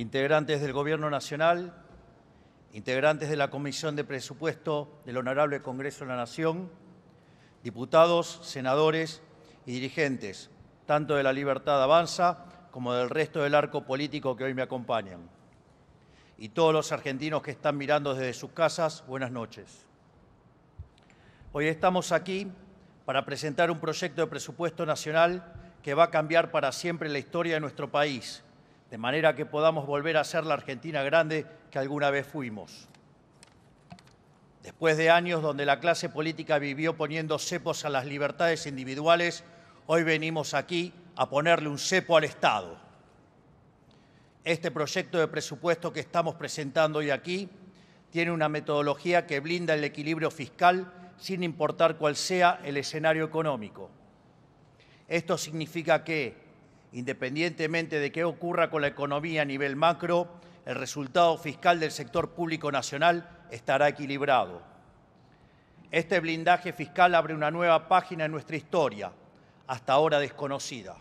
integrantes del Gobierno Nacional, integrantes de la Comisión de Presupuesto del Honorable Congreso de la Nación, diputados, senadores y dirigentes, tanto de la Libertad Avanza como del resto del arco político que hoy me acompañan. Y todos los argentinos que están mirando desde sus casas, buenas noches. Hoy estamos aquí para presentar un proyecto de presupuesto nacional que va a cambiar para siempre la historia de nuestro país de manera que podamos volver a ser la Argentina grande que alguna vez fuimos. Después de años donde la clase política vivió poniendo cepos a las libertades individuales, hoy venimos aquí a ponerle un cepo al Estado. Este proyecto de presupuesto que estamos presentando hoy aquí tiene una metodología que blinda el equilibrio fiscal sin importar cuál sea el escenario económico. Esto significa que Independientemente de qué ocurra con la economía a nivel macro, el resultado fiscal del sector público nacional estará equilibrado. Este blindaje fiscal abre una nueva página en nuestra historia, hasta ahora desconocida.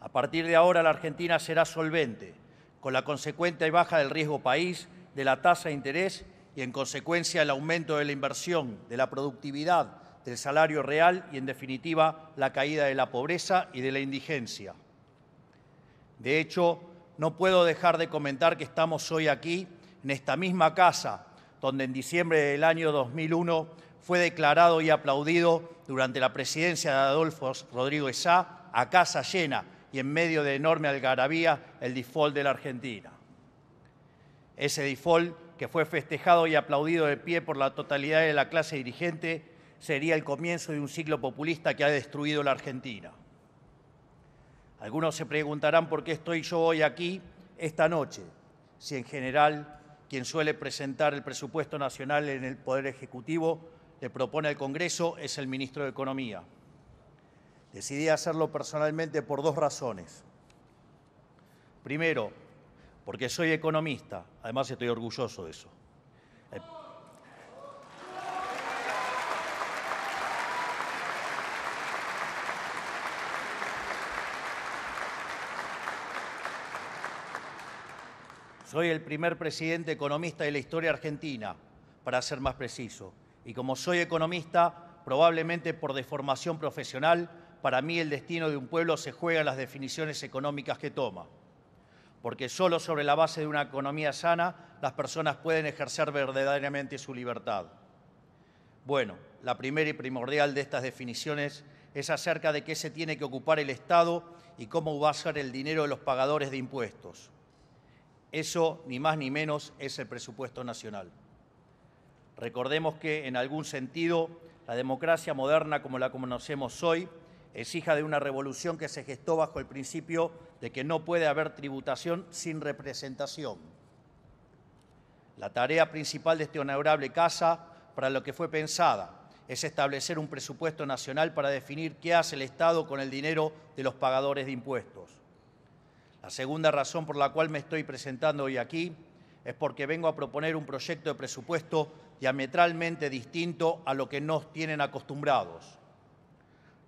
A partir de ahora la Argentina será solvente, con la consecuente baja del riesgo país, de la tasa de interés y en consecuencia el aumento de la inversión, de la productividad, del salario real y, en definitiva, la caída de la pobreza y de la indigencia. De hecho, no puedo dejar de comentar que estamos hoy aquí, en esta misma casa, donde en diciembre del año 2001 fue declarado y aplaudido durante la presidencia de Adolfo Rodríguez Sá a casa llena y en medio de enorme algarabía el default de la Argentina. Ese default que fue festejado y aplaudido de pie por la totalidad de la clase dirigente sería el comienzo de un ciclo populista que ha destruido la Argentina. Algunos se preguntarán por qué estoy yo hoy aquí, esta noche, si en general quien suele presentar el presupuesto nacional en el Poder Ejecutivo le propone al Congreso es el ministro de Economía. Decidí hacerlo personalmente por dos razones. Primero, porque soy economista, además estoy orgulloso de eso. Soy el primer presidente economista de la historia argentina, para ser más preciso. Y como soy economista, probablemente por deformación profesional, para mí el destino de un pueblo se juega en las definiciones económicas que toma. Porque solo sobre la base de una economía sana las personas pueden ejercer verdaderamente su libertad. Bueno, la primera y primordial de estas definiciones es acerca de qué se tiene que ocupar el Estado y cómo va a ser el dinero de los pagadores de impuestos. Eso, ni más ni menos, es el presupuesto nacional. Recordemos que, en algún sentido, la democracia moderna como la conocemos hoy es hija de una revolución que se gestó bajo el principio de que no puede haber tributación sin representación. La tarea principal de este honorable casa, para lo que fue pensada, es establecer un presupuesto nacional para definir qué hace el Estado con el dinero de los pagadores de impuestos. La segunda razón por la cual me estoy presentando hoy aquí es porque vengo a proponer un proyecto de presupuesto diametralmente distinto a lo que nos tienen acostumbrados.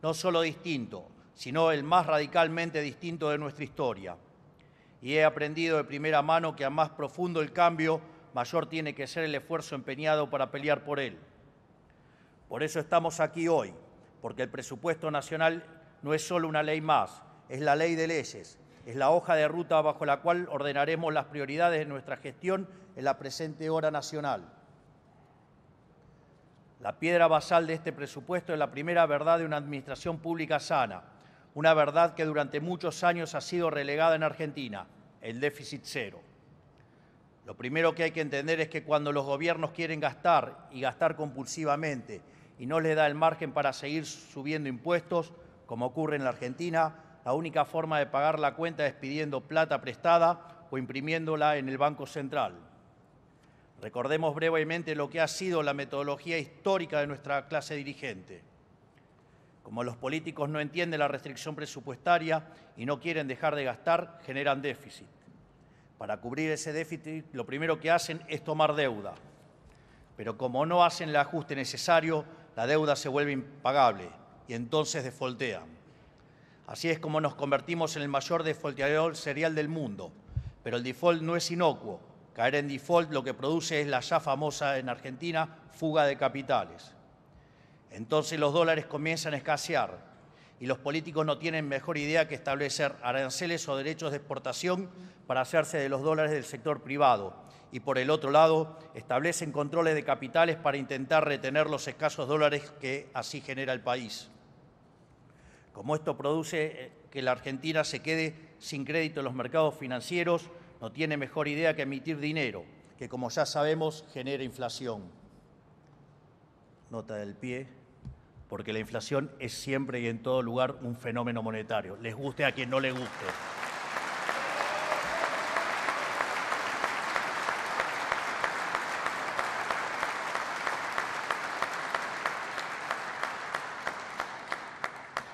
No solo distinto, sino el más radicalmente distinto de nuestra historia. Y he aprendido de primera mano que a más profundo el cambio, mayor tiene que ser el esfuerzo empeñado para pelear por él. Por eso estamos aquí hoy, porque el presupuesto nacional no es solo una ley más, es la ley de leyes, es la hoja de ruta bajo la cual ordenaremos las prioridades de nuestra gestión en la presente hora nacional. La piedra basal de este presupuesto es la primera verdad de una administración pública sana, una verdad que durante muchos años ha sido relegada en Argentina, el déficit cero. Lo primero que hay que entender es que cuando los gobiernos quieren gastar y gastar compulsivamente y no les da el margen para seguir subiendo impuestos, como ocurre en la Argentina, la única forma de pagar la cuenta es pidiendo plata prestada o imprimiéndola en el Banco Central. Recordemos brevemente lo que ha sido la metodología histórica de nuestra clase dirigente. Como los políticos no entienden la restricción presupuestaria y no quieren dejar de gastar, generan déficit. Para cubrir ese déficit, lo primero que hacen es tomar deuda. Pero como no hacen el ajuste necesario, la deuda se vuelve impagable y entonces defoltean. Así es como nos convertimos en el mayor defaultador serial del mundo. Pero el default no es inocuo. Caer en default lo que produce es la ya famosa en Argentina fuga de capitales. Entonces los dólares comienzan a escasear y los políticos no tienen mejor idea que establecer aranceles o derechos de exportación para hacerse de los dólares del sector privado. Y por el otro lado, establecen controles de capitales para intentar retener los escasos dólares que así genera el país. Como esto produce eh, que la Argentina se quede sin crédito en los mercados financieros, no tiene mejor idea que emitir dinero, que como ya sabemos genera inflación. Nota del pie, porque la inflación es siempre y en todo lugar un fenómeno monetario, les guste a quien no le guste.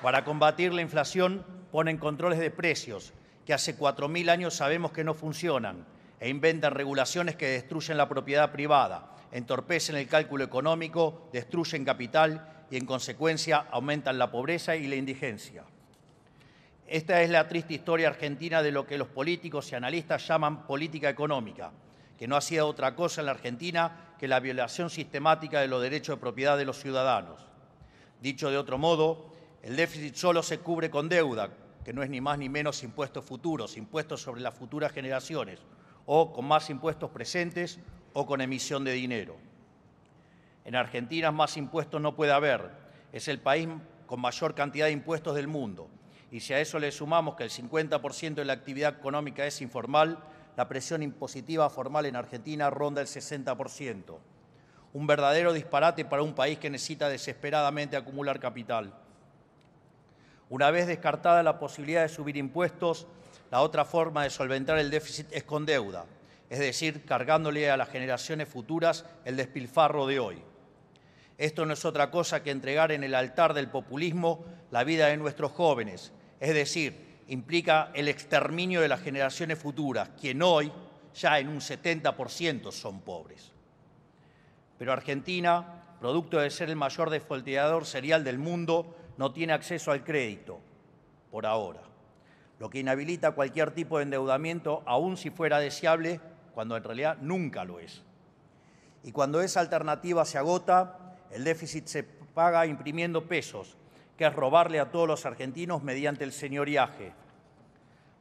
Para combatir la inflación ponen controles de precios que hace 4.000 años sabemos que no funcionan e inventan regulaciones que destruyen la propiedad privada, entorpecen el cálculo económico, destruyen capital y en consecuencia aumentan la pobreza y la indigencia. Esta es la triste historia argentina de lo que los políticos y analistas llaman política económica, que no hacía otra cosa en la Argentina que la violación sistemática de los derechos de propiedad de los ciudadanos. Dicho de otro modo, el déficit solo se cubre con deuda, que no es ni más ni menos impuestos futuros, impuestos sobre las futuras generaciones, o con más impuestos presentes o con emisión de dinero. En Argentina más impuestos no puede haber. Es el país con mayor cantidad de impuestos del mundo. Y si a eso le sumamos que el 50% de la actividad económica es informal, la presión impositiva formal en Argentina ronda el 60%. Un verdadero disparate para un país que necesita desesperadamente acumular capital. Una vez descartada la posibilidad de subir impuestos, la otra forma de solventar el déficit es con deuda, es decir, cargándole a las generaciones futuras el despilfarro de hoy. Esto no es otra cosa que entregar en el altar del populismo la vida de nuestros jóvenes, es decir, implica el exterminio de las generaciones futuras, quien hoy ya en un 70% son pobres. Pero Argentina, producto de ser el mayor desfolteador serial del mundo, no tiene acceso al crédito, por ahora, lo que inhabilita cualquier tipo de endeudamiento, aun si fuera deseable, cuando en realidad nunca lo es. Y cuando esa alternativa se agota, el déficit se paga imprimiendo pesos, que es robarle a todos los argentinos mediante el señoriaje,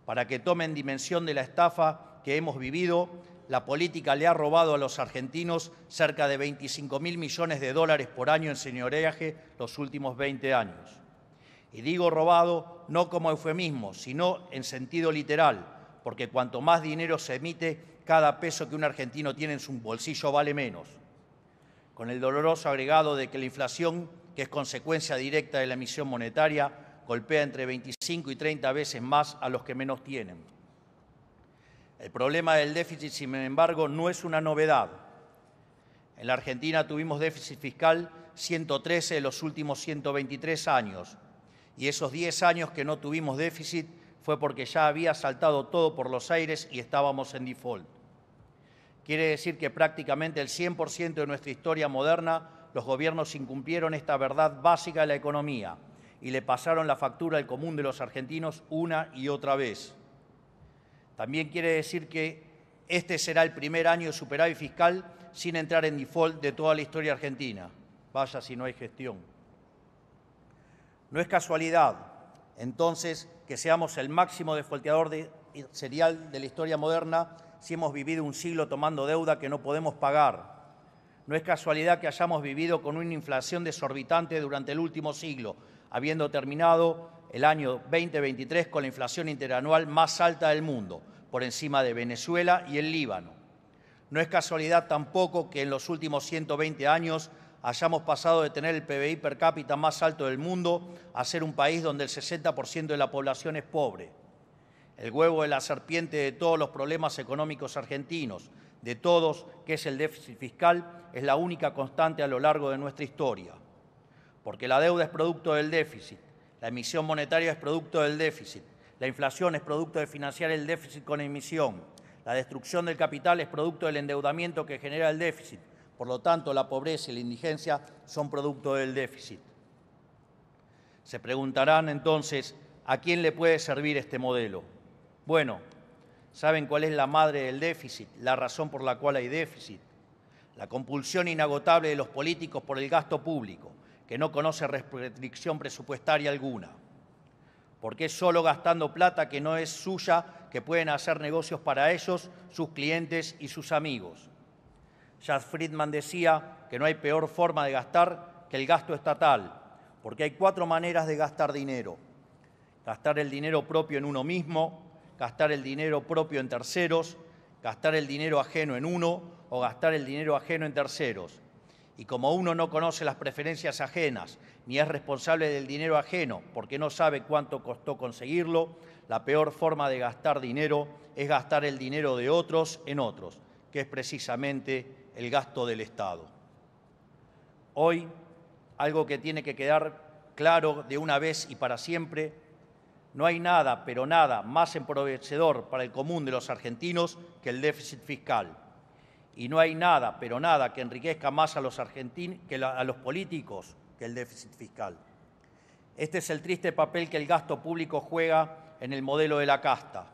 para que tomen dimensión de la estafa que hemos vivido la política le ha robado a los argentinos cerca de 25 mil millones de dólares por año en señoreaje los últimos 20 años. Y digo robado no como eufemismo, sino en sentido literal, porque cuanto más dinero se emite, cada peso que un argentino tiene en su bolsillo vale menos. Con el doloroso agregado de que la inflación, que es consecuencia directa de la emisión monetaria, golpea entre 25 y 30 veces más a los que menos tienen. El problema del déficit, sin embargo, no es una novedad. En la Argentina tuvimos déficit fiscal 113 en los últimos 123 años y esos 10 años que no tuvimos déficit fue porque ya había saltado todo por los aires y estábamos en default. Quiere decir que prácticamente el 100% de nuestra historia moderna los gobiernos incumplieron esta verdad básica de la economía y le pasaron la factura al común de los argentinos una y otra vez. También quiere decir que este será el primer año superávit fiscal sin entrar en default de toda la historia argentina. Vaya si no hay gestión. No es casualidad, entonces, que seamos el máximo desfolteador eh, serial de la historia moderna si hemos vivido un siglo tomando deuda que no podemos pagar. No es casualidad que hayamos vivido con una inflación desorbitante durante el último siglo, habiendo terminado el año 2023 con la inflación interanual más alta del mundo, por encima de Venezuela y el Líbano. No es casualidad tampoco que en los últimos 120 años hayamos pasado de tener el PBI per cápita más alto del mundo a ser un país donde el 60% de la población es pobre. El huevo de la serpiente de todos los problemas económicos argentinos, de todos, que es el déficit fiscal, es la única constante a lo largo de nuestra historia. Porque la deuda es producto del déficit, la emisión monetaria es producto del déficit. La inflación es producto de financiar el déficit con emisión. La destrucción del capital es producto del endeudamiento que genera el déficit. Por lo tanto, la pobreza y la indigencia son producto del déficit. Se preguntarán entonces, ¿a quién le puede servir este modelo? Bueno, ¿saben cuál es la madre del déficit? La razón por la cual hay déficit. La compulsión inagotable de los políticos por el gasto público que no conoce restricción presupuestaria alguna, porque es solo gastando plata que no es suya que pueden hacer negocios para ellos, sus clientes y sus amigos. Jazz Friedman decía que no hay peor forma de gastar que el gasto estatal, porque hay cuatro maneras de gastar dinero. Gastar el dinero propio en uno mismo, gastar el dinero propio en terceros, gastar el dinero ajeno en uno o gastar el dinero ajeno en terceros. Y como uno no conoce las preferencias ajenas, ni es responsable del dinero ajeno, porque no sabe cuánto costó conseguirlo, la peor forma de gastar dinero es gastar el dinero de otros en otros, que es precisamente el gasto del Estado. Hoy, algo que tiene que quedar claro de una vez y para siempre, no hay nada, pero nada, más emprovecedor para el común de los argentinos que el déficit fiscal y no hay nada, pero nada, que enriquezca más a los argentinos que a los políticos que el déficit fiscal. Este es el triste papel que el gasto público juega en el modelo de la casta.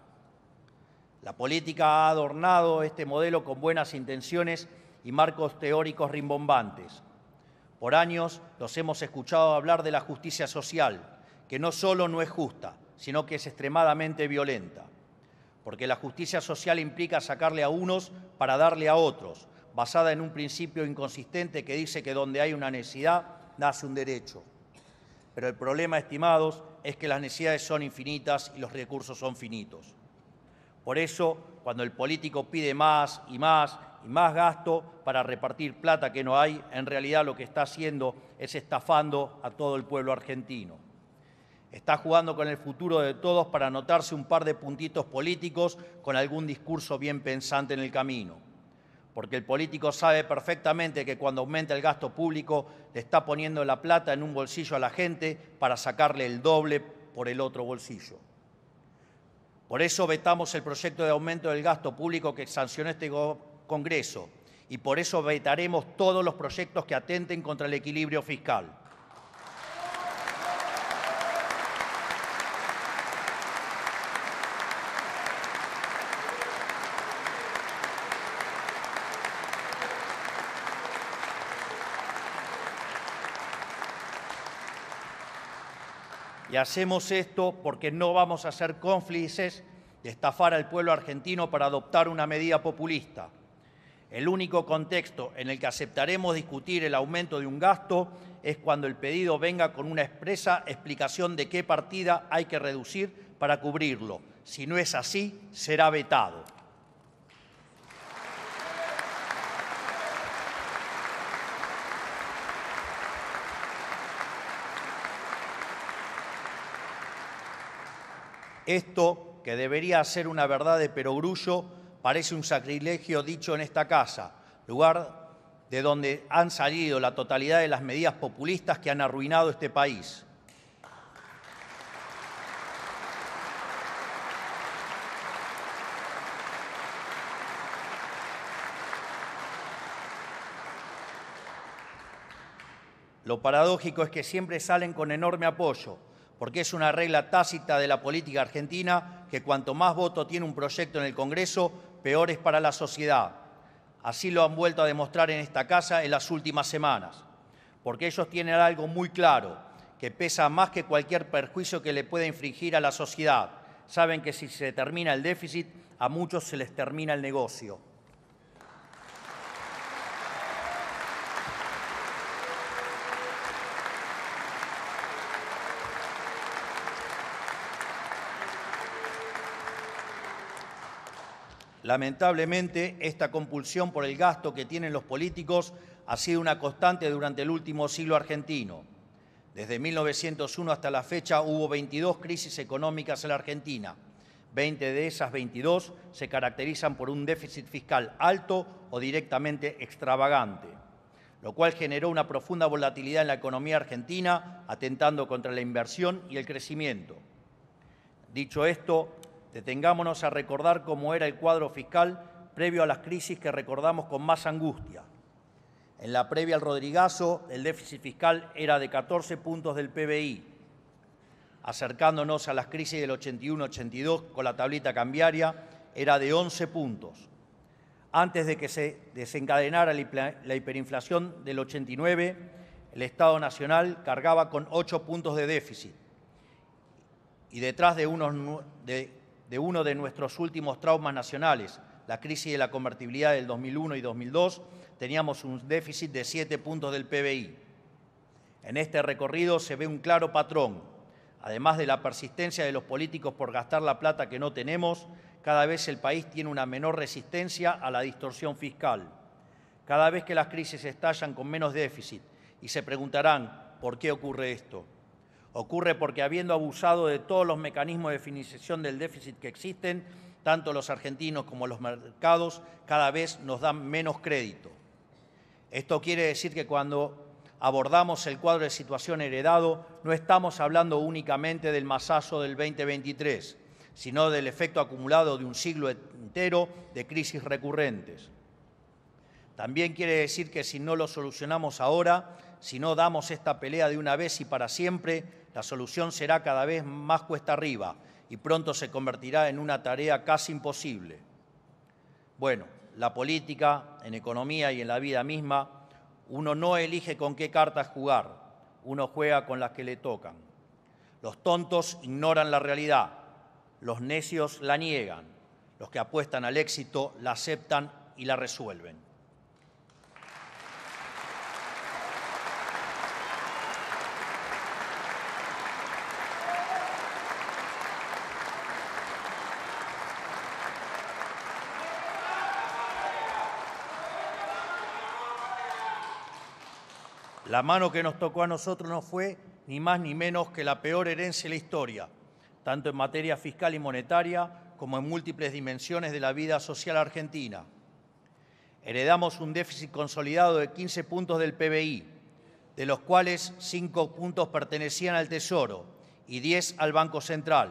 La política ha adornado este modelo con buenas intenciones y marcos teóricos rimbombantes. Por años los hemos escuchado hablar de la justicia social, que no solo no es justa, sino que es extremadamente violenta porque la justicia social implica sacarle a unos para darle a otros, basada en un principio inconsistente que dice que donde hay una necesidad nace un derecho. Pero el problema, estimados, es que las necesidades son infinitas y los recursos son finitos. Por eso, cuando el político pide más y más y más gasto para repartir plata que no hay, en realidad lo que está haciendo es estafando a todo el pueblo argentino. Está jugando con el futuro de todos para anotarse un par de puntitos políticos con algún discurso bien pensante en el camino. Porque el político sabe perfectamente que cuando aumenta el gasto público le está poniendo la plata en un bolsillo a la gente para sacarle el doble por el otro bolsillo. Por eso vetamos el proyecto de aumento del gasto público que sancionó este Congreso y por eso vetaremos todos los proyectos que atenten contra el equilibrio fiscal. hacemos esto porque no vamos a ser cómplices de estafar al pueblo argentino para adoptar una medida populista. El único contexto en el que aceptaremos discutir el aumento de un gasto es cuando el pedido venga con una expresa explicación de qué partida hay que reducir para cubrirlo. Si no es así, será vetado. Esto, que debería ser una verdad de perogrullo, parece un sacrilegio dicho en esta casa, lugar de donde han salido la totalidad de las medidas populistas que han arruinado este país. Lo paradójico es que siempre salen con enorme apoyo, porque es una regla tácita de la política argentina que cuanto más voto tiene un proyecto en el Congreso, peor es para la sociedad. Así lo han vuelto a demostrar en esta casa en las últimas semanas, porque ellos tienen algo muy claro, que pesa más que cualquier perjuicio que le pueda infringir a la sociedad. Saben que si se termina el déficit, a muchos se les termina el negocio. Lamentablemente, esta compulsión por el gasto que tienen los políticos ha sido una constante durante el último siglo argentino. Desde 1901 hasta la fecha hubo 22 crisis económicas en la Argentina. 20 de esas 22 se caracterizan por un déficit fiscal alto o directamente extravagante, lo cual generó una profunda volatilidad en la economía argentina, atentando contra la inversión y el crecimiento. Dicho esto, Detengámonos a recordar cómo era el cuadro fiscal previo a las crisis que recordamos con más angustia. En la previa al Rodrigazo, el déficit fiscal era de 14 puntos del PBI. Acercándonos a las crisis del 81-82 con la tablita cambiaria, era de 11 puntos. Antes de que se desencadenara la hiperinflación del 89, el Estado Nacional cargaba con 8 puntos de déficit. Y detrás de unos, de de uno de nuestros últimos traumas nacionales, la crisis de la convertibilidad del 2001 y 2002, teníamos un déficit de 7 puntos del PBI. En este recorrido se ve un claro patrón. Además de la persistencia de los políticos por gastar la plata que no tenemos, cada vez el país tiene una menor resistencia a la distorsión fiscal. Cada vez que las crisis estallan con menos déficit y se preguntarán por qué ocurre esto. Ocurre porque habiendo abusado de todos los mecanismos de financiación del déficit que existen, tanto los argentinos como los mercados cada vez nos dan menos crédito. Esto quiere decir que cuando abordamos el cuadro de situación heredado, no estamos hablando únicamente del masazo del 2023, sino del efecto acumulado de un siglo entero de crisis recurrentes. También quiere decir que si no lo solucionamos ahora, si no damos esta pelea de una vez y para siempre, la solución será cada vez más cuesta arriba y pronto se convertirá en una tarea casi imposible. Bueno, la política, en economía y en la vida misma, uno no elige con qué cartas jugar, uno juega con las que le tocan. Los tontos ignoran la realidad, los necios la niegan, los que apuestan al éxito la aceptan y la resuelven. La mano que nos tocó a nosotros no fue ni más ni menos que la peor herencia de la historia, tanto en materia fiscal y monetaria como en múltiples dimensiones de la vida social argentina. Heredamos un déficit consolidado de 15 puntos del PBI, de los cuales 5 puntos pertenecían al Tesoro y 10 al Banco Central,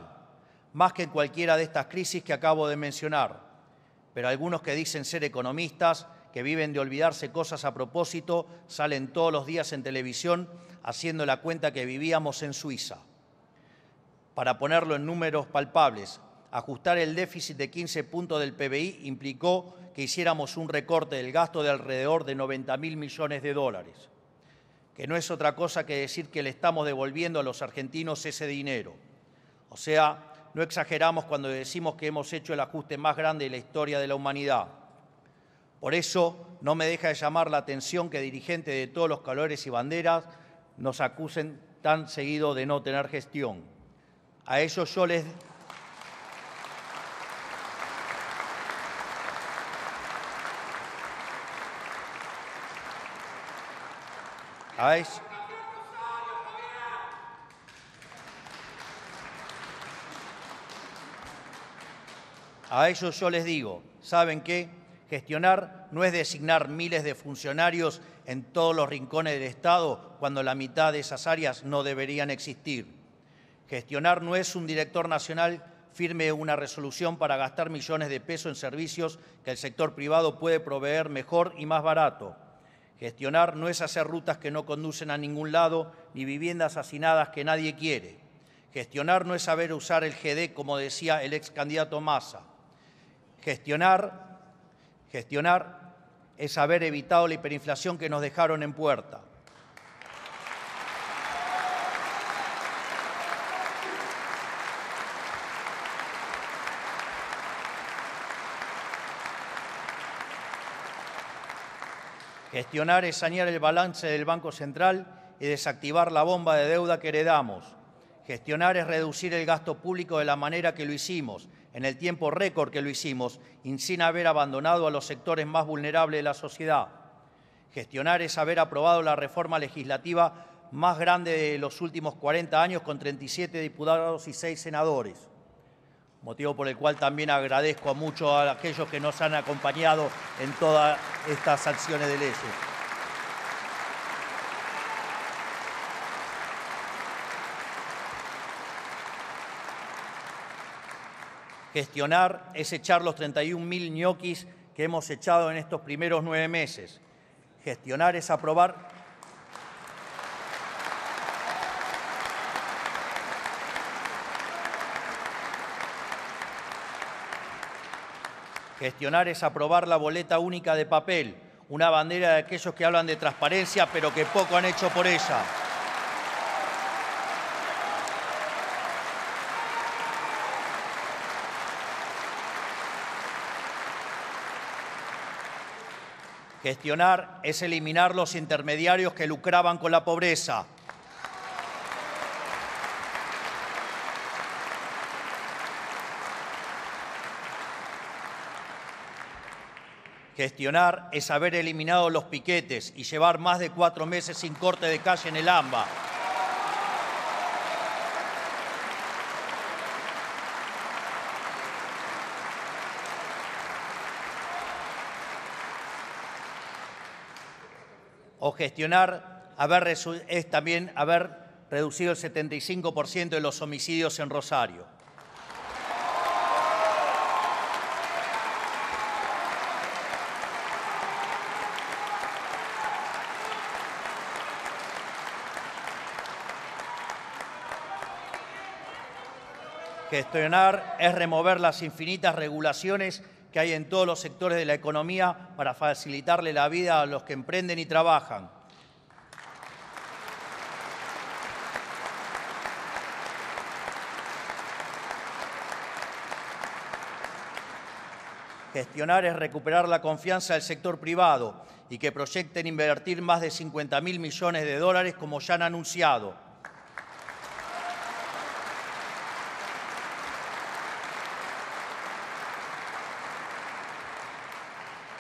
más que en cualquiera de estas crisis que acabo de mencionar. Pero algunos que dicen ser economistas que viven de olvidarse cosas a propósito, salen todos los días en televisión haciendo la cuenta que vivíamos en Suiza. Para ponerlo en números palpables, ajustar el déficit de 15 puntos del PBI implicó que hiciéramos un recorte del gasto de alrededor de 90 mil millones de dólares, que no es otra cosa que decir que le estamos devolviendo a los argentinos ese dinero. O sea, no exageramos cuando decimos que hemos hecho el ajuste más grande de la historia de la humanidad. Por eso no me deja de llamar la atención que dirigentes de todos los colores y banderas nos acusen tan seguido de no tener gestión. A ellos yo les... A A ellos yo les digo, ¿saben qué? Gestionar no es designar miles de funcionarios en todos los rincones del Estado cuando la mitad de esas áreas no deberían existir. Gestionar no es un director nacional firme una resolución para gastar millones de pesos en servicios que el sector privado puede proveer mejor y más barato. Gestionar no es hacer rutas que no conducen a ningún lado ni viviendas hacinadas que nadie quiere. Gestionar no es saber usar el GD, como decía el ex candidato Massa. Gestionar Gestionar es haber evitado la hiperinflación que nos dejaron en puerta. Gestionar es sanear el balance del Banco Central y desactivar la bomba de deuda que heredamos. Gestionar es reducir el gasto público de la manera que lo hicimos, en el tiempo récord que lo hicimos sin haber abandonado a los sectores más vulnerables de la sociedad. Gestionar es haber aprobado la reforma legislativa más grande de los últimos 40 años con 37 diputados y 6 senadores, motivo por el cual también agradezco a muchos a aquellos que nos han acompañado en todas estas acciones de leyes. gestionar es echar los 31.000 ñoquis que hemos echado en estos primeros nueve meses. Gestionar es aprobar... Gestionar es aprobar la boleta única de papel, una bandera de aquellos que hablan de transparencia pero que poco han hecho por ella. Gestionar es eliminar los intermediarios que lucraban con la pobreza. Gestionar es haber eliminado los piquetes y llevar más de cuatro meses sin corte de calle en el AMBA. o gestionar haber es también haber reducido el 75% de los homicidios en Rosario. Gestionar es remover las infinitas regulaciones que hay en todos los sectores de la economía para facilitarle la vida a los que emprenden y trabajan. Gestionar es recuperar la confianza del sector privado y que proyecten invertir más de 50 mil millones de dólares como ya han anunciado.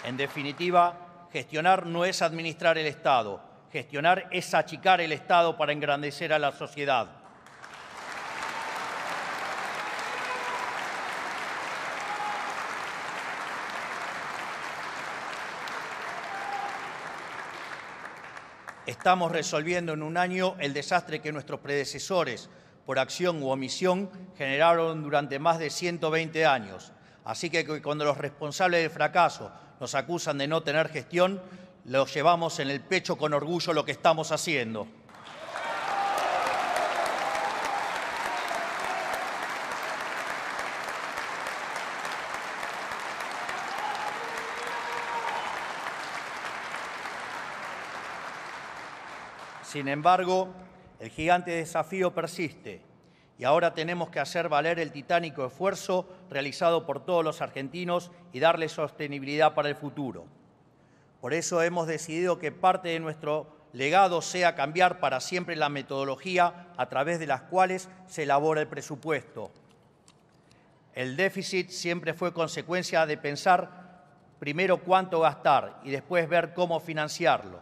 En definitiva, gestionar no es administrar el Estado, gestionar es achicar el Estado para engrandecer a la sociedad. Estamos resolviendo en un año el desastre que nuestros predecesores, por acción u omisión, generaron durante más de 120 años. Así que cuando los responsables del fracaso nos acusan de no tener gestión, lo llevamos en el pecho con orgullo lo que estamos haciendo. Sin embargo, el gigante desafío persiste y ahora tenemos que hacer valer el titánico esfuerzo realizado por todos los argentinos y darle sostenibilidad para el futuro. Por eso hemos decidido que parte de nuestro legado sea cambiar para siempre la metodología a través de las cuales se elabora el presupuesto. El déficit siempre fue consecuencia de pensar primero cuánto gastar y después ver cómo financiarlo.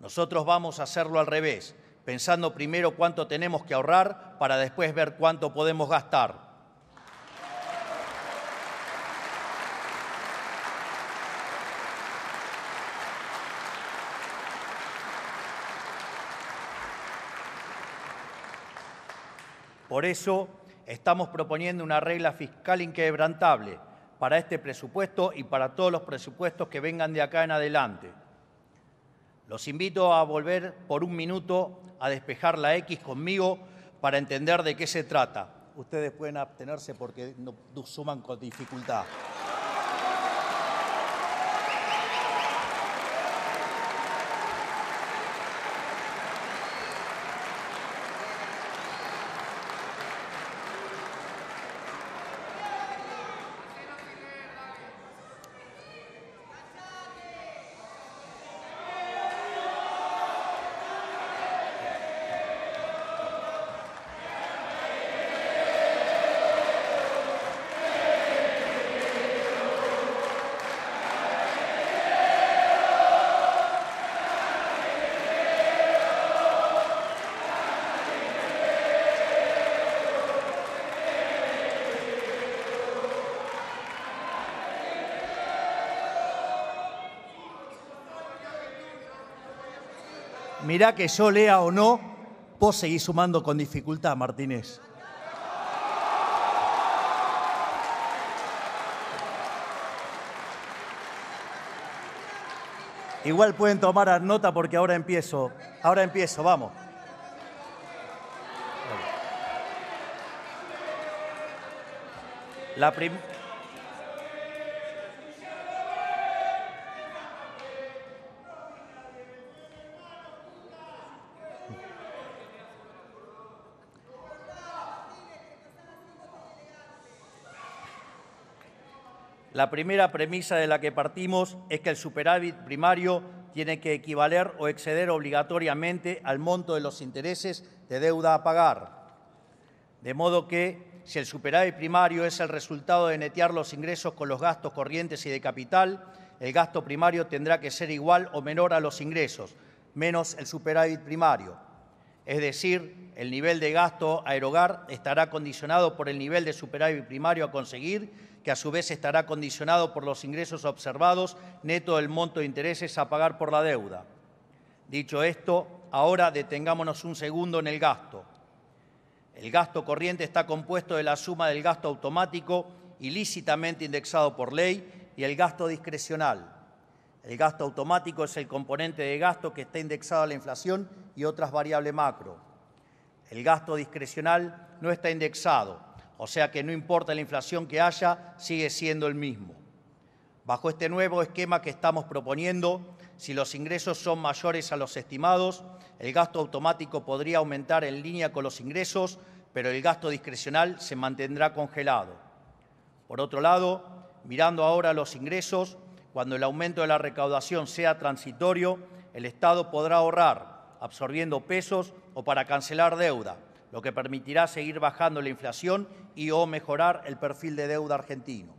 Nosotros vamos a hacerlo al revés pensando primero cuánto tenemos que ahorrar para después ver cuánto podemos gastar. Por eso estamos proponiendo una regla fiscal inquebrantable para este presupuesto y para todos los presupuestos que vengan de acá en adelante. Los invito a volver por un minuto a despejar la X conmigo para entender de qué se trata. Ustedes pueden abstenerse porque no suman con dificultad. Mirá que yo lea o no, vos seguís sumando con dificultad, Martínez. Igual pueden tomar nota porque ahora empiezo. Ahora empiezo, vamos. La primera. La primera premisa de la que partimos es que el superávit primario tiene que equivaler o exceder obligatoriamente al monto de los intereses de deuda a pagar. De modo que, si el superávit primario es el resultado de netear los ingresos con los gastos corrientes y de capital, el gasto primario tendrá que ser igual o menor a los ingresos, menos el superávit primario. Es decir, el nivel de gasto a erogar estará condicionado por el nivel de superávit primario a conseguir que a su vez estará condicionado por los ingresos observados, neto del monto de intereses a pagar por la deuda. Dicho esto, ahora detengámonos un segundo en el gasto. El gasto corriente está compuesto de la suma del gasto automático ilícitamente indexado por ley y el gasto discrecional. El gasto automático es el componente de gasto que está indexado a la inflación y otras variables macro. El gasto discrecional no está indexado, o sea que no importa la inflación que haya, sigue siendo el mismo. Bajo este nuevo esquema que estamos proponiendo, si los ingresos son mayores a los estimados, el gasto automático podría aumentar en línea con los ingresos, pero el gasto discrecional se mantendrá congelado. Por otro lado, mirando ahora los ingresos, cuando el aumento de la recaudación sea transitorio, el Estado podrá ahorrar absorbiendo pesos o para cancelar deuda lo que permitirá seguir bajando la inflación y o mejorar el perfil de deuda argentino.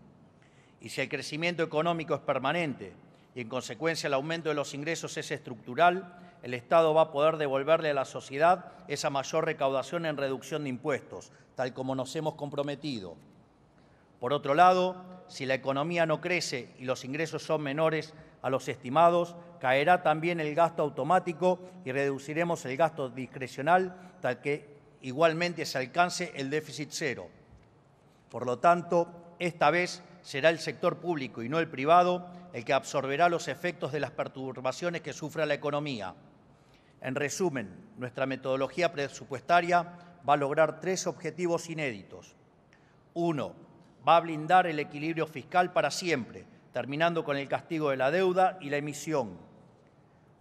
Y si el crecimiento económico es permanente y en consecuencia el aumento de los ingresos es estructural, el Estado va a poder devolverle a la sociedad esa mayor recaudación en reducción de impuestos, tal como nos hemos comprometido. Por otro lado, si la economía no crece y los ingresos son menores a los estimados, caerá también el gasto automático y reduciremos el gasto discrecional, tal que igualmente se alcance el déficit cero. Por lo tanto, esta vez será el sector público y no el privado el que absorberá los efectos de las perturbaciones que sufra la economía. En resumen, nuestra metodología presupuestaria va a lograr tres objetivos inéditos. Uno, va a blindar el equilibrio fiscal para siempre, terminando con el castigo de la deuda y la emisión.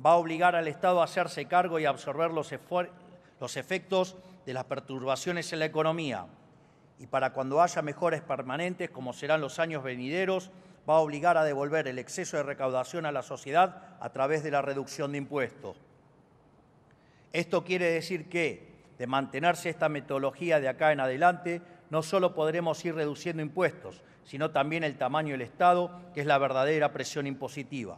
Va a obligar al Estado a hacerse cargo y absorber los efectos de las perturbaciones en la economía y para cuando haya mejoras permanentes, como serán los años venideros, va a obligar a devolver el exceso de recaudación a la sociedad a través de la reducción de impuestos. Esto quiere decir que, de mantenerse esta metodología de acá en adelante, no solo podremos ir reduciendo impuestos, sino también el tamaño del Estado, que es la verdadera presión impositiva.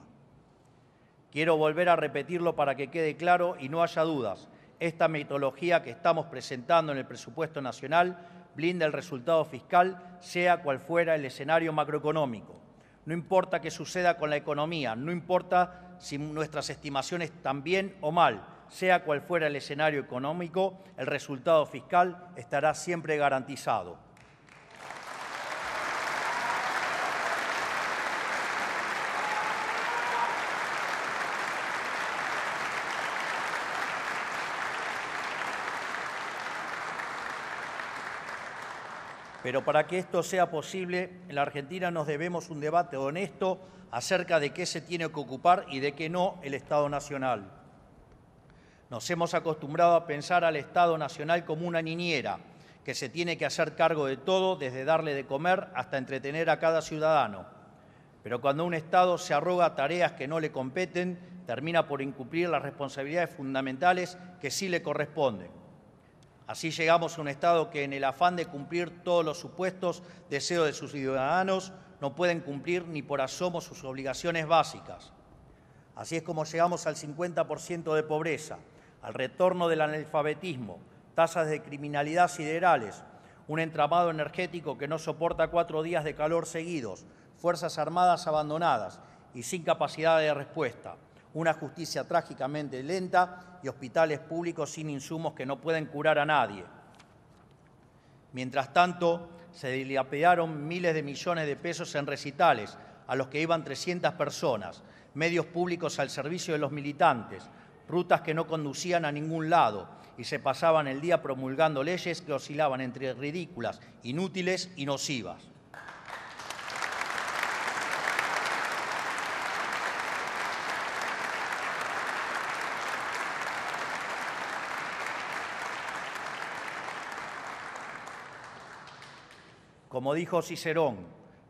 Quiero volver a repetirlo para que quede claro y no haya dudas. Esta metodología que estamos presentando en el presupuesto nacional blinda el resultado fiscal, sea cual fuera el escenario macroeconómico. No importa qué suceda con la economía, no importa si nuestras estimaciones están bien o mal, sea cual fuera el escenario económico, el resultado fiscal estará siempre garantizado. Pero para que esto sea posible, en la Argentina nos debemos un debate honesto acerca de qué se tiene que ocupar y de qué no el Estado Nacional. Nos hemos acostumbrado a pensar al Estado Nacional como una niñera, que se tiene que hacer cargo de todo, desde darle de comer hasta entretener a cada ciudadano. Pero cuando un Estado se arroga tareas que no le competen, termina por incumplir las responsabilidades fundamentales que sí le corresponden. Así llegamos a un Estado que en el afán de cumplir todos los supuestos deseos de sus ciudadanos no pueden cumplir ni por asomo sus obligaciones básicas. Así es como llegamos al 50% de pobreza, al retorno del analfabetismo, tasas de criminalidad siderales, un entramado energético que no soporta cuatro días de calor seguidos, fuerzas armadas abandonadas y sin capacidad de respuesta una justicia trágicamente lenta y hospitales públicos sin insumos que no pueden curar a nadie. Mientras tanto, se dilapidaron miles de millones de pesos en recitales, a los que iban 300 personas, medios públicos al servicio de los militantes, rutas que no conducían a ningún lado y se pasaban el día promulgando leyes que oscilaban entre ridículas, inútiles y nocivas. Como dijo Cicerón,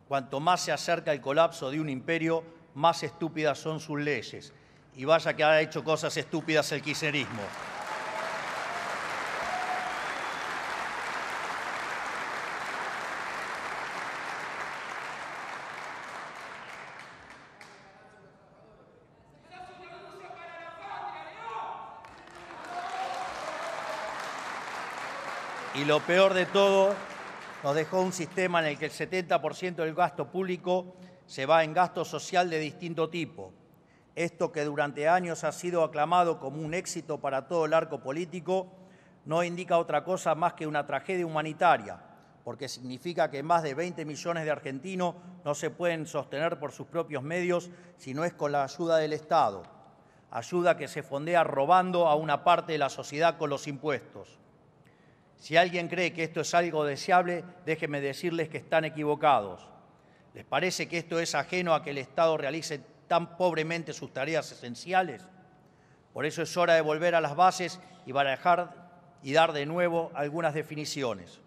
cuanto más se acerca el colapso de un imperio, más estúpidas son sus leyes. Y vaya que ha hecho cosas estúpidas el quiserismo Y lo peor de todo nos dejó un sistema en el que el 70% del gasto público se va en gasto social de distinto tipo. Esto que durante años ha sido aclamado como un éxito para todo el arco político, no indica otra cosa más que una tragedia humanitaria, porque significa que más de 20 millones de argentinos no se pueden sostener por sus propios medios si no es con la ayuda del Estado, ayuda que se fondea robando a una parte de la sociedad con los impuestos. Si alguien cree que esto es algo deseable, déjenme decirles que están equivocados. ¿Les parece que esto es ajeno a que el Estado realice tan pobremente sus tareas esenciales? Por eso es hora de volver a las bases y barajar y dar de nuevo algunas definiciones.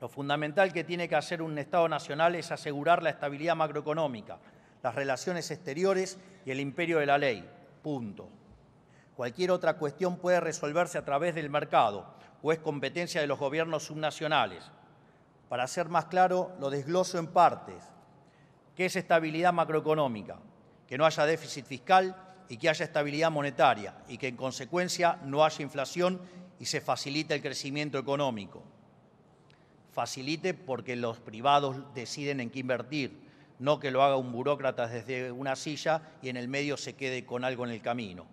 Lo fundamental que tiene que hacer un Estado nacional es asegurar la estabilidad macroeconómica, las relaciones exteriores y el imperio de la ley. Punto. Cualquier otra cuestión puede resolverse a través del mercado o es competencia de los gobiernos subnacionales. Para ser más claro, lo desgloso en partes. que es estabilidad macroeconómica? Que no haya déficit fiscal y que haya estabilidad monetaria y que en consecuencia no haya inflación y se facilite el crecimiento económico. Facilite porque los privados deciden en qué invertir, no que lo haga un burócrata desde una silla y en el medio se quede con algo en el camino.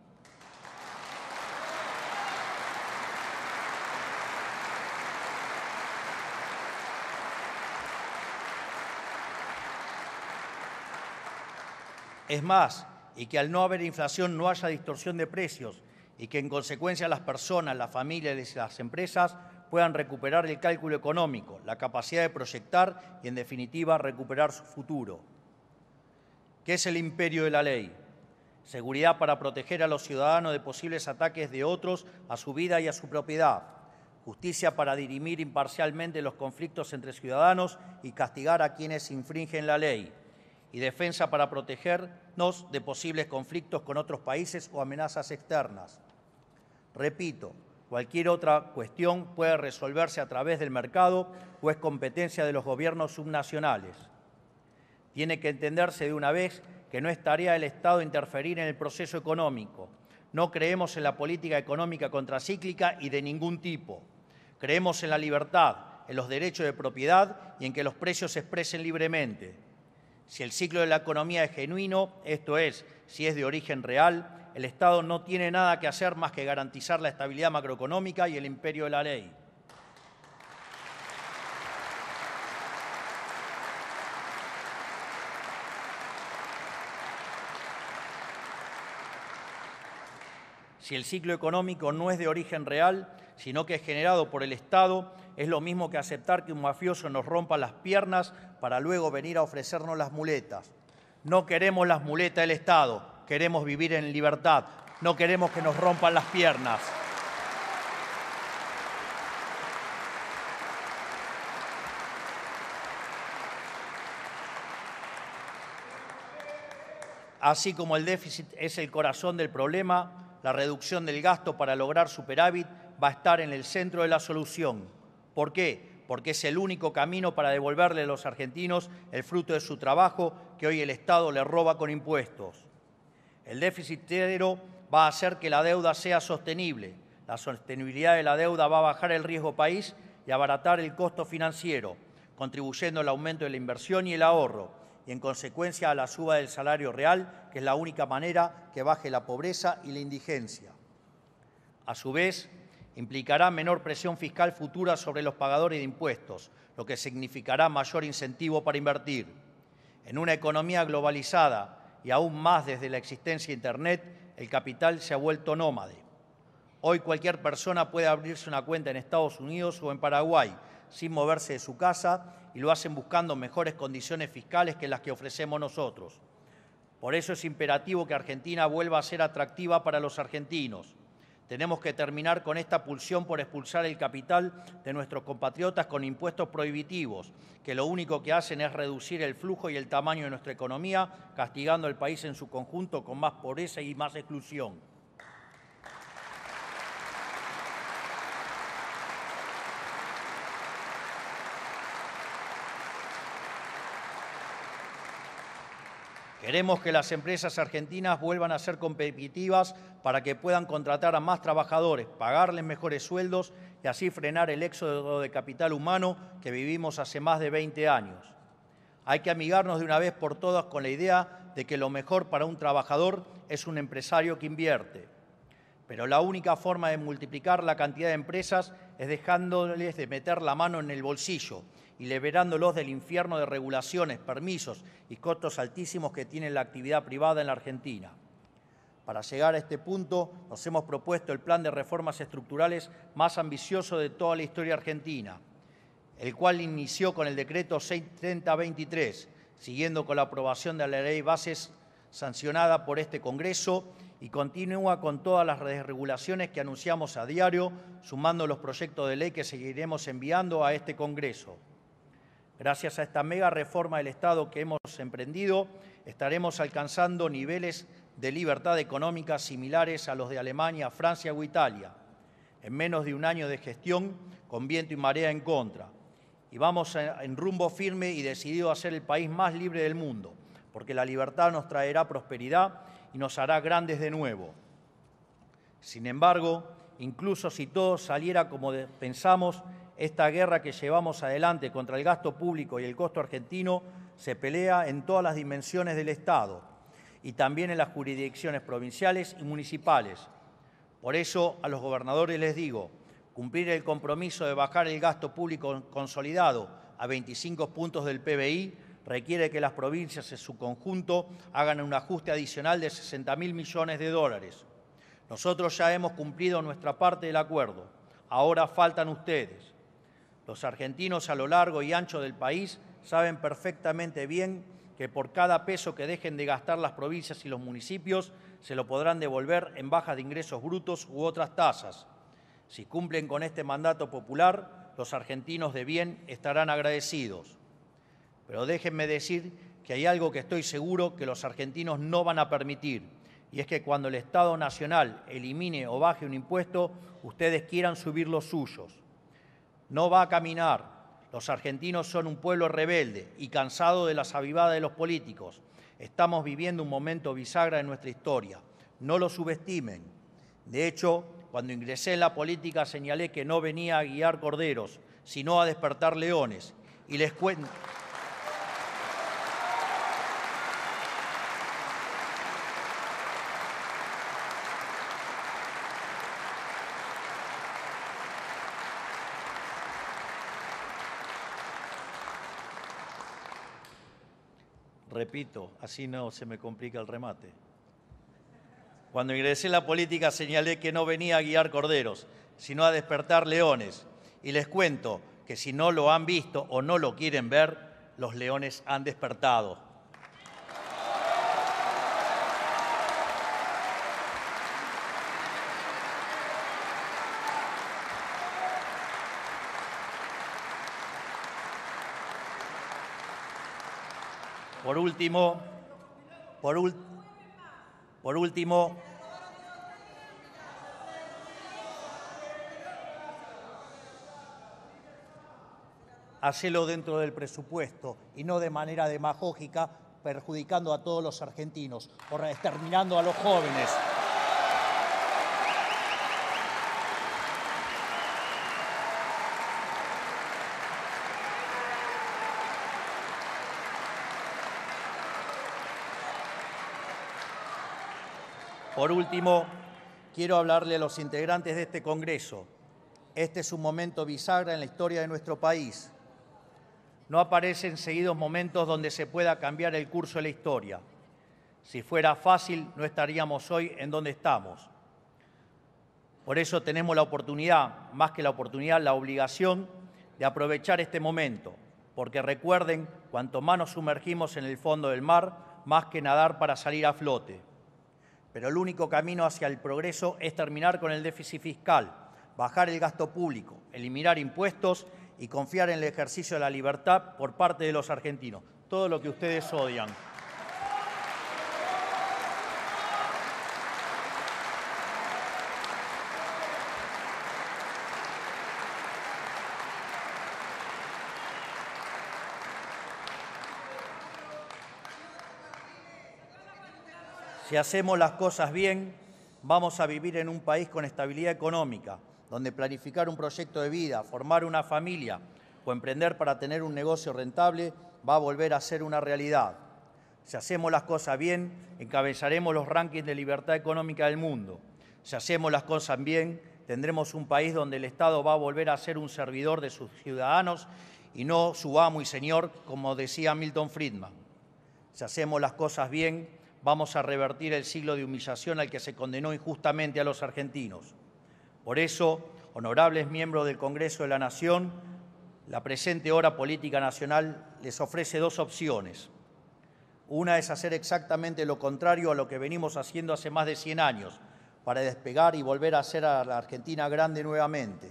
Es más, y que al no haber inflación no haya distorsión de precios y que en consecuencia las personas, las familias y las empresas puedan recuperar el cálculo económico, la capacidad de proyectar y en definitiva recuperar su futuro. ¿Qué es el imperio de la ley? Seguridad para proteger a los ciudadanos de posibles ataques de otros a su vida y a su propiedad. Justicia para dirimir imparcialmente los conflictos entre ciudadanos y castigar a quienes infringen la ley y defensa para protegernos de posibles conflictos con otros países o amenazas externas. Repito, cualquier otra cuestión puede resolverse a través del mercado o es competencia de los gobiernos subnacionales. Tiene que entenderse de una vez que no estaría el del Estado interferir en el proceso económico. No creemos en la política económica contracíclica y de ningún tipo. Creemos en la libertad, en los derechos de propiedad y en que los precios se expresen libremente. Si el ciclo de la economía es genuino, esto es, si es de origen real, el Estado no tiene nada que hacer más que garantizar la estabilidad macroeconómica y el imperio de la ley. Si el ciclo económico no es de origen real, sino que es generado por el Estado, es lo mismo que aceptar que un mafioso nos rompa las piernas para luego venir a ofrecernos las muletas. No queremos las muletas del Estado, queremos vivir en libertad, no queremos que nos rompan las piernas. Así como el déficit es el corazón del problema, la reducción del gasto para lograr superávit va a estar en el centro de la solución. ¿Por qué? Porque es el único camino para devolverle a los argentinos el fruto de su trabajo que hoy el Estado le roba con impuestos. El déficit cero va a hacer que la deuda sea sostenible. La sostenibilidad de la deuda va a bajar el riesgo país y abaratar el costo financiero, contribuyendo al aumento de la inversión y el ahorro y en consecuencia a la suba del salario real, que es la única manera que baje la pobreza y la indigencia. A su vez, implicará menor presión fiscal futura sobre los pagadores de impuestos, lo que significará mayor incentivo para invertir. En una economía globalizada y aún más desde la existencia de Internet, el capital se ha vuelto nómade. Hoy cualquier persona puede abrirse una cuenta en Estados Unidos o en Paraguay, sin moverse de su casa y lo hacen buscando mejores condiciones fiscales que las que ofrecemos nosotros. Por eso es imperativo que Argentina vuelva a ser atractiva para los argentinos. Tenemos que terminar con esta pulsión por expulsar el capital de nuestros compatriotas con impuestos prohibitivos, que lo único que hacen es reducir el flujo y el tamaño de nuestra economía, castigando al país en su conjunto con más pobreza y más exclusión. Queremos que las empresas argentinas vuelvan a ser competitivas para que puedan contratar a más trabajadores, pagarles mejores sueldos y así frenar el éxodo de capital humano que vivimos hace más de 20 años. Hay que amigarnos de una vez por todas con la idea de que lo mejor para un trabajador es un empresario que invierte. Pero la única forma de multiplicar la cantidad de empresas es dejándoles de meter la mano en el bolsillo y liberándolos del infierno de regulaciones, permisos y costos altísimos que tiene la actividad privada en la Argentina. Para llegar a este punto, nos hemos propuesto el plan de reformas estructurales más ambicioso de toda la historia argentina, el cual inició con el decreto 63023, siguiendo con la aprobación de la ley bases sancionada por este Congreso y continúa con todas las regulaciones que anunciamos a diario, sumando los proyectos de ley que seguiremos enviando a este Congreso. Gracias a esta mega reforma del Estado que hemos emprendido, estaremos alcanzando niveles de libertad económica similares a los de Alemania, Francia o Italia, en menos de un año de gestión con viento y marea en contra. Y vamos en rumbo firme y decidido a ser el país más libre del mundo, porque la libertad nos traerá prosperidad y nos hará grandes de nuevo. Sin embargo, incluso si todo saliera como pensamos, esta guerra que llevamos adelante contra el gasto público y el costo argentino se pelea en todas las dimensiones del Estado y también en las jurisdicciones provinciales y municipales. Por eso a los gobernadores les digo, cumplir el compromiso de bajar el gasto público consolidado a 25 puntos del PBI requiere que las provincias en su conjunto hagan un ajuste adicional de 60 mil millones de dólares. Nosotros ya hemos cumplido nuestra parte del acuerdo. Ahora faltan ustedes. Los argentinos a lo largo y ancho del país saben perfectamente bien que por cada peso que dejen de gastar las provincias y los municipios se lo podrán devolver en bajas de ingresos brutos u otras tasas. Si cumplen con este mandato popular, los argentinos de bien estarán agradecidos. Pero déjenme decir que hay algo que estoy seguro que los argentinos no van a permitir, y es que cuando el Estado Nacional elimine o baje un impuesto, ustedes quieran subir los suyos no va a caminar. Los argentinos son un pueblo rebelde y cansado de la avivadas de los políticos. Estamos viviendo un momento bisagra en nuestra historia. No lo subestimen. De hecho, cuando ingresé en la política señalé que no venía a guiar corderos, sino a despertar leones. Y les cuento... Repito, así no se me complica el remate. Cuando ingresé en la política señalé que no venía a guiar corderos, sino a despertar leones. Y les cuento que si no lo han visto o no lo quieren ver, los leones han despertado. por último, por, por último, hacelo dentro del presupuesto y no de manera demagógica perjudicando a todos los argentinos, o exterminando a los jóvenes. Por último, quiero hablarle a los integrantes de este Congreso. Este es un momento bisagra en la historia de nuestro país. No aparecen seguidos momentos donde se pueda cambiar el curso de la historia. Si fuera fácil, no estaríamos hoy en donde estamos. Por eso tenemos la oportunidad, más que la oportunidad, la obligación de aprovechar este momento, porque recuerden, cuanto más nos sumergimos en el fondo del mar, más que nadar para salir a flote. Pero el único camino hacia el progreso es terminar con el déficit fiscal, bajar el gasto público, eliminar impuestos y confiar en el ejercicio de la libertad por parte de los argentinos. Todo lo que ustedes odian. si hacemos las cosas bien, vamos a vivir en un país con estabilidad económica, donde planificar un proyecto de vida, formar una familia o emprender para tener un negocio rentable va a volver a ser una realidad. Si hacemos las cosas bien, encabezaremos los rankings de libertad económica del mundo. Si hacemos las cosas bien, tendremos un país donde el Estado va a volver a ser un servidor de sus ciudadanos y no su amo y señor, como decía Milton Friedman. Si hacemos las cosas bien, vamos a revertir el siglo de humillación al que se condenó injustamente a los argentinos. Por eso, honorables miembros del Congreso de la Nación, la presente hora política nacional les ofrece dos opciones. Una es hacer exactamente lo contrario a lo que venimos haciendo hace más de 100 años, para despegar y volver a hacer a la Argentina grande nuevamente.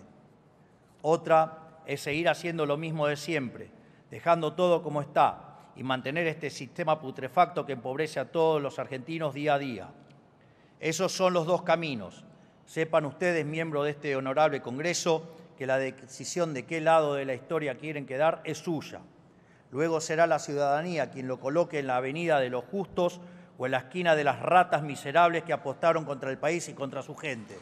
Otra es seguir haciendo lo mismo de siempre, dejando todo como está, y mantener este sistema putrefacto que empobrece a todos los argentinos día a día. Esos son los dos caminos. Sepan ustedes, miembros de este honorable Congreso, que la decisión de qué lado de la historia quieren quedar es suya. Luego será la ciudadanía quien lo coloque en la avenida de los justos o en la esquina de las ratas miserables que apostaron contra el país y contra su gente.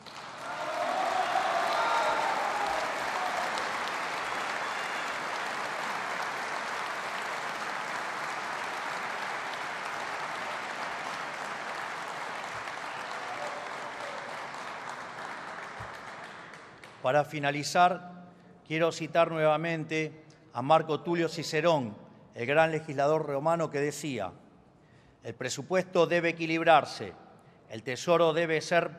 Para finalizar, quiero citar nuevamente a Marco Tulio Cicerón, el gran legislador romano que decía, el presupuesto debe equilibrarse, el tesoro debe ser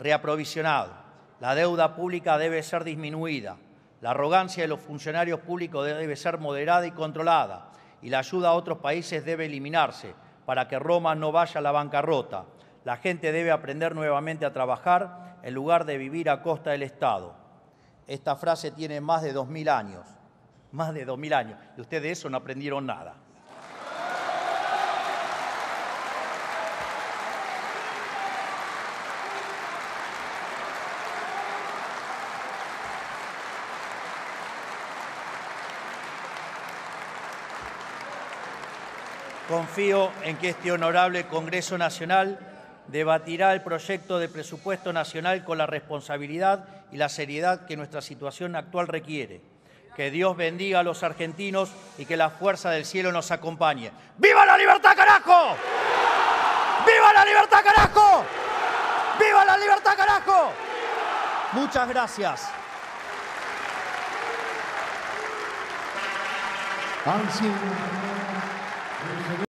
reaprovisionado, la deuda pública debe ser disminuida, la arrogancia de los funcionarios públicos debe ser moderada y controlada, y la ayuda a otros países debe eliminarse para que Roma no vaya a la bancarrota. La gente debe aprender nuevamente a trabajar en lugar de vivir a costa del Estado. Esta frase tiene más de 2.000 años, más de 2.000 años, y ustedes de eso no aprendieron nada. Confío en que este honorable Congreso Nacional debatirá el proyecto de presupuesto nacional con la responsabilidad y la seriedad que nuestra situación actual requiere. Que Dios bendiga a los argentinos y que la fuerza del cielo nos acompañe. ¡Viva la libertad, carajo! ¡Viva la libertad, carajo! ¡Viva la libertad, carajo! Muchas gracias.